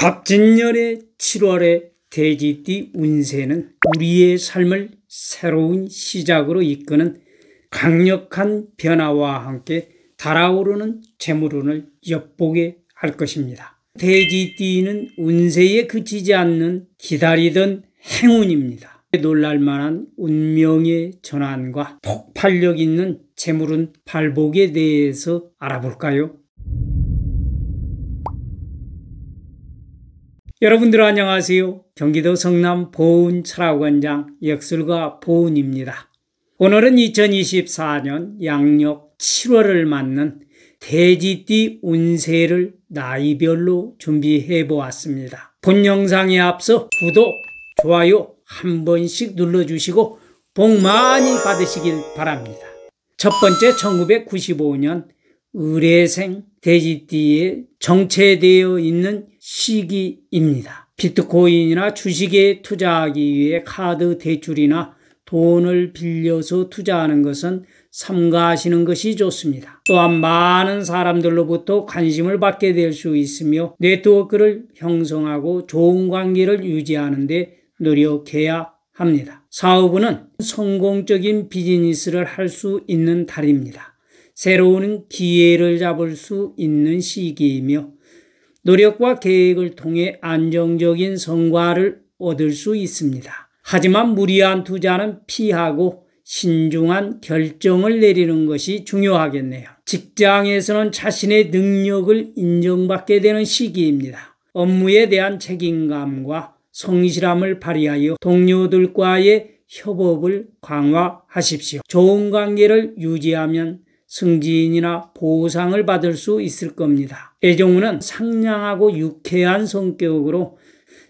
갑진년의 7월의 돼지띠 운세는 우리의 삶을 새로운 시작으로 이끄는 강력한 변화와 함께 달아오르는 재물운을 엿보게 할 것입니다. 돼지띠는 운세에 그치지 않는 기다리던 행운입니다. 놀랄만한 운명의 전환과 폭발력 있는 재물은 발복에 대해서 알아볼까요? 여러분들 안녕하세요. 경기도 성남 보은 철학원장 역술가 보은입니다. 오늘은 2024년 양력 7월을 맞는 돼지띠 운세를 나이별로 준비해 보았습니다. 본 영상에 앞서 구독, 좋아요 한 번씩 눌러주시고 복 많이 받으시길 바랍니다. 첫 번째 1995년 의뢰생 돼지띠에 정체되어 있는 시기입니다. 비트코인이나 주식에 투자하기 위해 카드 대출이나 돈을 빌려서 투자하는 것은 삼가하시는 것이 좋습니다. 또한 많은 사람들로부터 관심을 받게 될 수 있으며 네트워크를 형성하고 좋은 관계를 유지하는 데 노력해야 합니다. 사업은 성공적인 비즈니스를 할 수 있는 달입니다. 새로운 기회를 잡을 수 있는 시기이며 노력과 계획을 통해 안정적인 성과를 얻을 수 있습니다. 하지만 무리한 투자는 피하고 신중한 결정을 내리는 것이 중요하겠네요. 직장에서는 자신의 능력을 인정받게 되는 시기입니다. 업무에 대한 책임감과 성실함을 발휘하여 동료들과의 협업을 강화하십시오. 좋은 관계를 유지하면 승진이나 보상을 받을 수 있을 겁니다. 애정우는 상냥하고 유쾌한 성격으로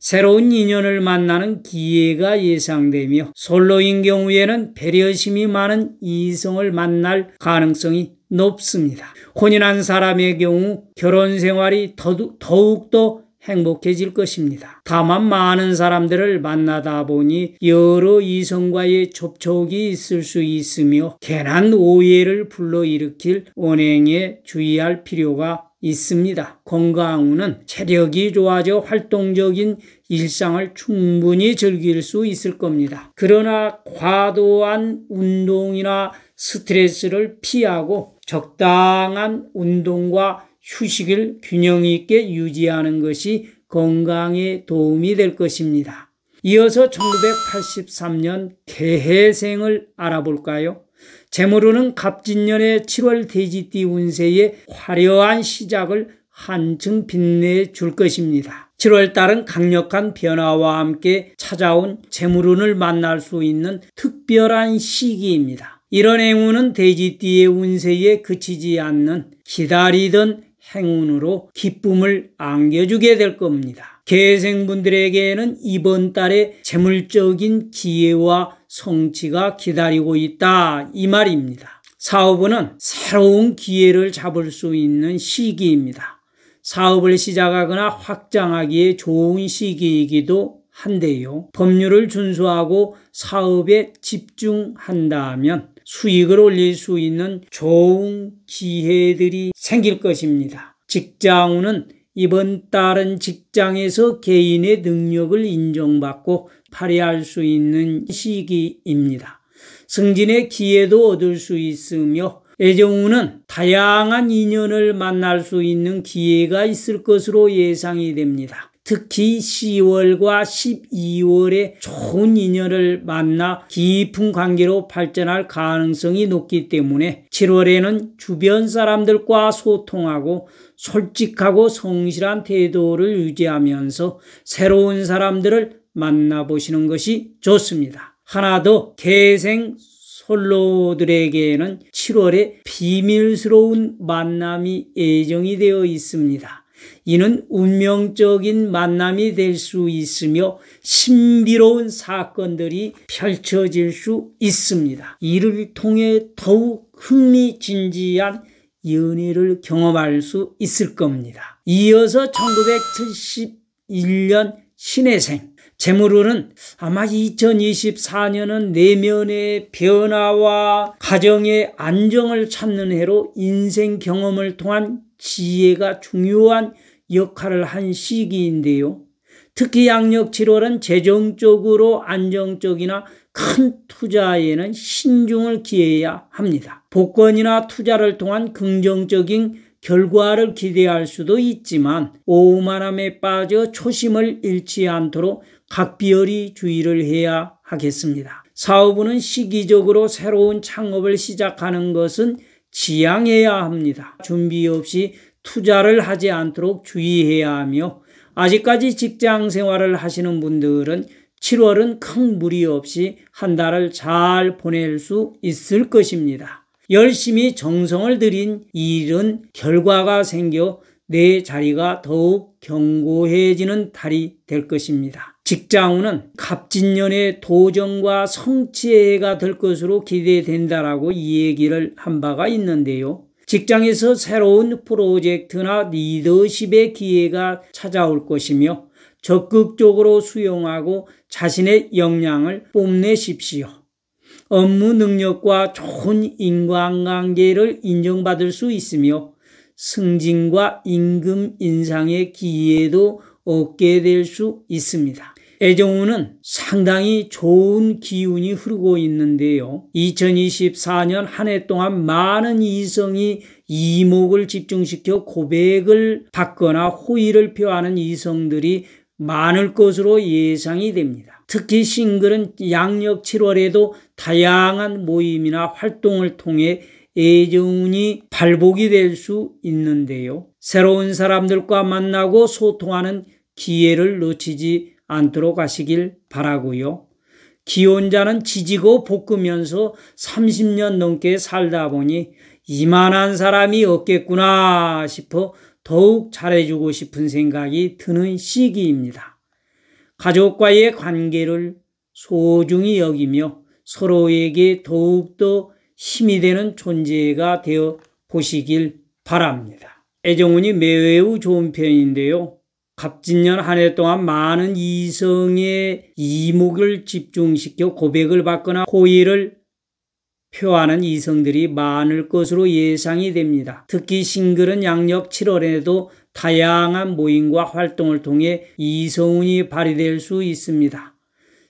새로운 인연을 만나는 기회가 예상되며 솔로인 경우에는 배려심이 많은 이성을 만날 가능성이 높습니다. 혼인한 사람의 경우 결혼 생활이 더욱더 행복해질 것입니다. 다만 많은 사람들을 만나다 보니 여러 이성과의 접촉이 있을 수 있으며 괜한 오해를 불러일으킬 언행에 주의할 필요가 있습니다. 건강 후는 체력이 좋아져 활동적인 일상을 충분히 즐길 수 있을 겁니다. 그러나 과도한 운동이나 스트레스를 피하고 적당한 운동과 휴식을 균형 있게 유지하는 것이 건강에 도움이 될 것입니다. 이어서 1983년 개해생을 알아볼까요? 재물로는 갑진년의 7월 돼지띠 운세에 화려한 시작을 한층 빛내 줄 것입니다. 7월달은 강력한 변화와 함께 찾아온 재물운을 만날 수 있는 특별한 시기입니다. 이런 행운은 돼지띠의 운세에 그치지 않는 기다리던 행운으로 기쁨을 안겨주게 될 겁니다. 계생분들에게는 이번 달에 재물적인 기회와 성취가 기다리고 있다 이 말입니다. 사업은 새로운 기회를 잡을 수 있는 시기입니다. 사업을 시작하거나 확장하기에 좋은 시기이기도 한데요. 법률을 준수하고 사업에 집중한다면 수익을 올릴 수 있는 좋은 기회들이 생길 것입니다. 직장운은 이번 달은 직장에서 개인의 능력을 인정받고 발휘할 수 있는 시기입니다. 승진의 기회도 얻을 수 있으며 애정운은 다양한 인연을 만날 수 있는 기회가 있을 것으로 예상이 됩니다. 특히 10월과 12월에 좋은 인연을 만나 깊은 관계로 발전할 가능성이 높기 때문에 7월에는 주변 사람들과 소통하고 솔직하고 성실한 태도를 유지하면서 새로운 사람들을 만나보시는 것이 좋습니다. 하나 더 개생 솔로들에게는 7월에 비밀스러운 만남이 예정이 되어 있습니다. 이는 운명적인 만남이 될 수 있으며 신비로운 사건들이 펼쳐질 수 있습니다. 이를 통해 더욱 흥미진진한 연애를 경험할 수 있을 겁니다. 이어서 1971년 신혜생 재물운은 아마 2024년은 내면의 변화와 가정의 안정을 찾는 해로 인생 경험을 통한 지혜가 중요한 역할을 한 시기인데요. 특히 양력 7월은 재정적으로 안정적이나 큰 투자에는 신중을 기해야 합니다. 복권이나 투자를 통한 긍정적인 결과를 기대할 수도 있지만 오만함에 빠져 초심을 잃지 않도록 각별히 주의를 해야 하겠습니다. 사업은 시기적으로 새로운 창업을 시작하는 것은 지양해야 합니다. 준비 없이 투자를 하지 않도록 주의해야 하며 아직까지 직장 생활을 하시는 분들은 7월은 큰 무리 없이 한 달을 잘 보낼 수 있을 것입니다. 열심히 정성을 들인 일은 결과가 생겨 내 자리가 더욱 견고해지는 달이 될 것입니다. 직장운은 갑진년의 도전과 성취해가 될 것으로 기대된다라고 이 얘기를 한 바가 있는데요. 직장에서 새로운 프로젝트나 리더십의 기회가 찾아올 것이며 적극적으로 수용하고 자신의 역량을 뽐내십시오. 업무 능력과 좋은 인간관계를 인정받을 수 있으며 승진과 임금 인상의 기회도 얻게 될 수 있습니다. 애정우는 상당히 좋은 기운이 흐르고 있는데요. 2024년 한 해 동안 많은 이성이 이목을 집중시켜 고백을 받거나 호의를 표하는 이성들이 많을 것으로 예상이 됩니다. 특히 싱글은 양력 7월에도 다양한 모임이나 활동을 통해 애정운이 발복이 될 수 있는데요. 새로운 사람들과 만나고 소통하는 기회를 놓치지 안 들어가시길 바라고요. 기혼자는 지지고 볶으면서 30년 넘게 살다 보니 이만한 사람이 없겠구나 싶어 더욱 잘해주고 싶은 생각이 드는 시기입니다. 가족과의 관계를 소중히 여기며 서로에게 더욱더 힘이 되는 존재가 되어 보시길 바랍니다. 애정운이 매우 좋은 편인데요. 갑진년 한 해 동안 많은 이성의 이목을 집중시켜 고백을 받거나 호의를 표하는 이성들이 많을 것으로 예상이 됩니다. 특히 싱글은 양력 7월에도 다양한 모임과 활동을 통해 이성운이 발휘될 수 있습니다.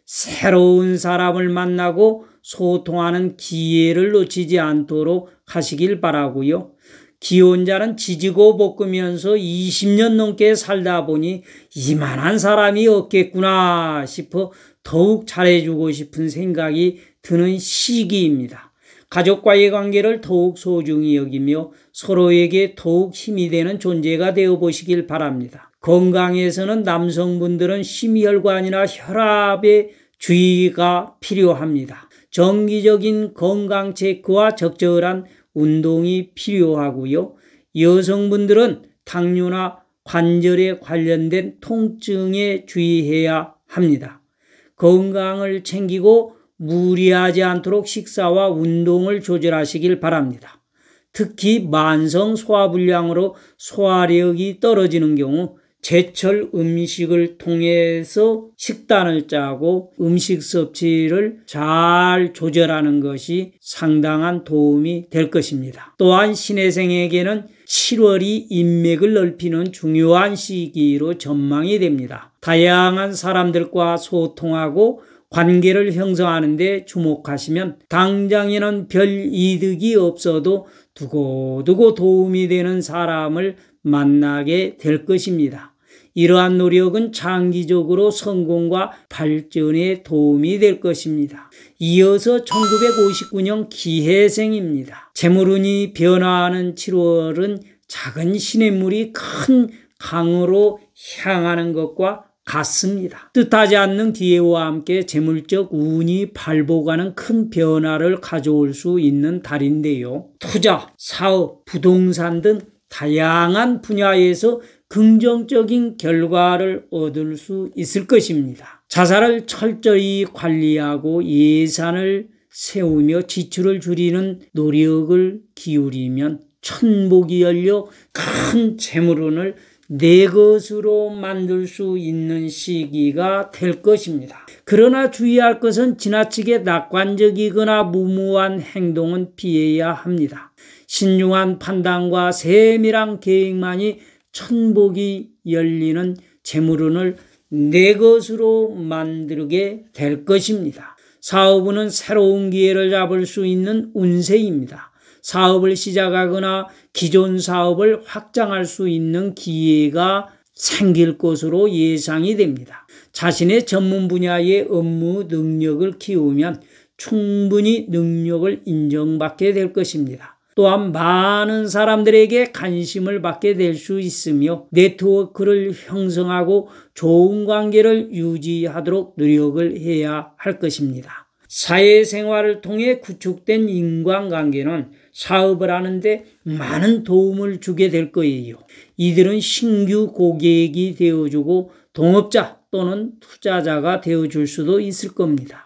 새로운 사람을 만나고 소통하는 기회를 놓치지 않도록 하시길 바라고요. 기혼자는 지지고 볶으면서 20년 넘게 살다 보니 이만한 사람이 없겠구나 싶어 더욱 잘해주고 싶은 생각이 드는 시기입니다. 가족과의 관계를 더욱 소중히 여기며 서로에게 더욱 힘이 되는 존재가 되어 보시길 바랍니다. 건강에서는 남성분들은 심혈관이나 혈압에 주의가 필요합니다. 정기적인 건강 체크와 적절한 운동이 필요하고요. 여성분들은 당뇨나 관절에 관련된 통증에 주의해야 합니다. 건강을 챙기고 무리하지 않도록 식사와 운동을 조절하시길 바랍니다. 특히 만성 소화불량으로 소화력이 떨어지는 경우 제철 음식을 통해서 식단을 짜고 음식 섭취를 잘 조절하는 것이 상당한 도움이 될 것입니다. 또한 신혜생에게는 7월이 인맥을 넓히는 중요한 시기로 전망이 됩니다. 다양한 사람들과 소통하고 관계를 형성하는데 주목하시면 당장에는 별 이득이 없어도 두고두고 도움이 되는 사람을 만나게 될 것입니다. 이러한 노력은 장기적으로 성공과 발전에 도움이 될 것입니다. 이어서 1959년 기해생입니다. 재물운이 변화하는 7월은 작은 시냇물이 큰 강으로 향하는 것과 같습니다. 뜻하지 않는 기회와 함께 재물적 운이 발복하는 큰 변화를 가져올 수 있는 달인데요. 투자, 사업, 부동산 등 다양한 분야에서 긍정적인 결과를 얻을 수 있을 것입니다. 자산을 철저히 관리하고 예산을 세우며 지출을 줄이는 노력을 기울이면 천복이 열려 큰 재물운을 내 것으로 만들 수 있는 시기가 될 것입니다. 그러나 주의할 것은 지나치게 낙관적이거나 무모한 행동은 피해야 합니다. 신중한 판단과 세밀한 계획만이 천복이 열리는 재물운을 내 것으로 만들게 될 것입니다. 사업은 새로운 기회를 잡을 수 있는 운세입니다. 사업을 시작하거나 기존 사업을 확장할 수 있는 기회가 생길 것으로 예상이 됩니다. 자신의 전문 분야의 업무 능력을 키우면 충분히 능력을 인정받게 될 것입니다. 또한 많은 사람들에게 관심을 받게 될 수 있으며 네트워크를 형성하고 좋은 관계를 유지하도록 노력을 해야 할 것입니다. 사회생활을 통해 구축된 인간관계는 사업을 하는데 많은 도움을 주게 될 거예요. 이들은 신규 고객이 되어주고 동업자 또는 투자자가 되어줄 수도 있을 겁니다.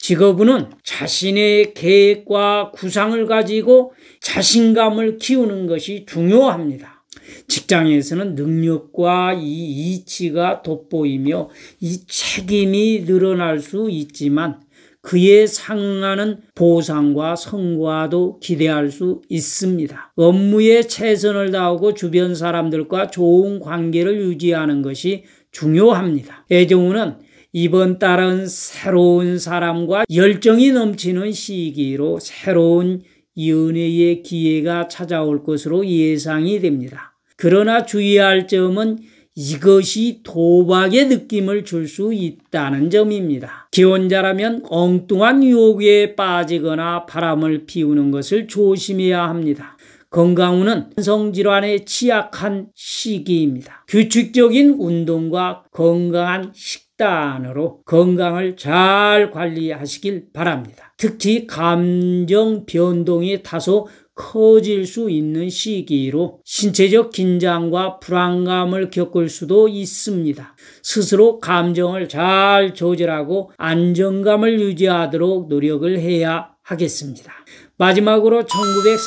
직업은 자신의 계획과 구상을 가지고 자신감을 키우는 것이 중요합니다. 직장에서는 능력과 이 이치가 돋보이며 이 책임이 늘어날 수 있지만 그에 상응하는 보상과 성과도 기대할 수 있습니다. 업무에 최선을 다하고 주변 사람들과 좋은 관계를 유지하는 것이 중요합니다. 애정우는 이번 달은 새로운 사람과 열정이 넘치는 시기로 새로운 연애의 기회가 찾아올 것으로 예상이 됩니다. 그러나 주의할 점은 이것이 도박의 느낌을 줄 수 있다는 점입니다. 기혼자라면 엉뚱한 유혹에 빠지거나 바람을 피우는 것을 조심해야 합니다. 건강운은 만성질환에 취약한 시기입니다. 규칙적인 운동과 건강한 식 식단으로 건강을 잘 관리하시길 바랍니다. 특히 감정 변동이 다소 커질 수 있는 시기로 신체적 긴장과 불안감을 겪을 수도 있습니다. 스스로 감정을 잘 조절하고 안정감을 유지하도록 노력을 해야 하겠습니다. 마지막으로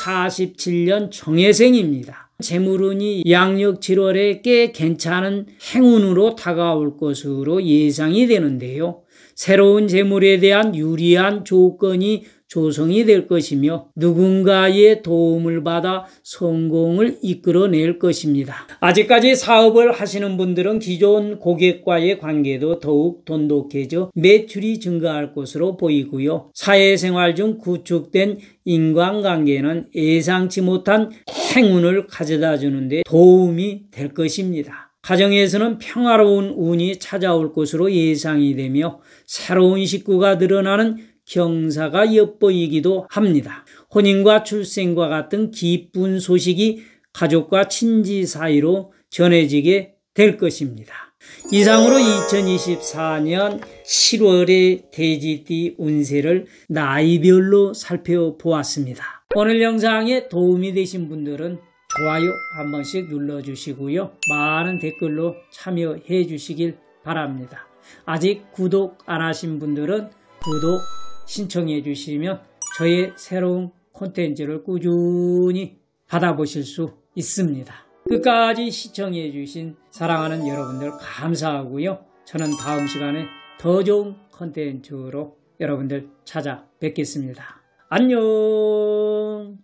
1947년 정혜생입니다. 재물운이 양력 7월에 꽤 괜찮은 행운으로 다가올 것으로 예상이 되는데요. 새로운 재물에 대한 유리한 조건이 조성이 될 것이며 누군가의 도움을 받아 성공을 이끌어낼 것입니다. 아직까지 사업을 하시는 분들은 기존 고객과의 관계도 더욱 돈독해져 매출이 증가할 것으로 보이고요. 사회생활 중 구축된 인간관계는 예상치 못한 행운을 가져다 주는데 도움이 될 것입니다. 가정에서는 평화로운 운이 찾아올 것으로 예상이 되며 새로운 식구가 드러나는 형사가 엿보이기도 합니다. 혼인과 출생과 같은 기쁜 소식이 가족과 친지 사이로 전해지게 될 것입니다. 이상으로 2024년 7월의 돼지띠 운세를 나이별로 살펴보았습니다. 오늘 영상에 도움이 되신 분들은 좋아요 한 번씩 눌러주시고요. 많은 댓글로 참여해 주시길 바랍니다. 아직 구독 안 하신 분들은 구독 신청해 주시면 저의 새로운 콘텐츠를 꾸준히 받아보실 수 있습니다. 끝까지 시청해 주신 사랑하는 여러분들 감사하고요. 저는 다음 시간에 더 좋은 콘텐츠로 여러분들 찾아뵙겠습니다. 안녕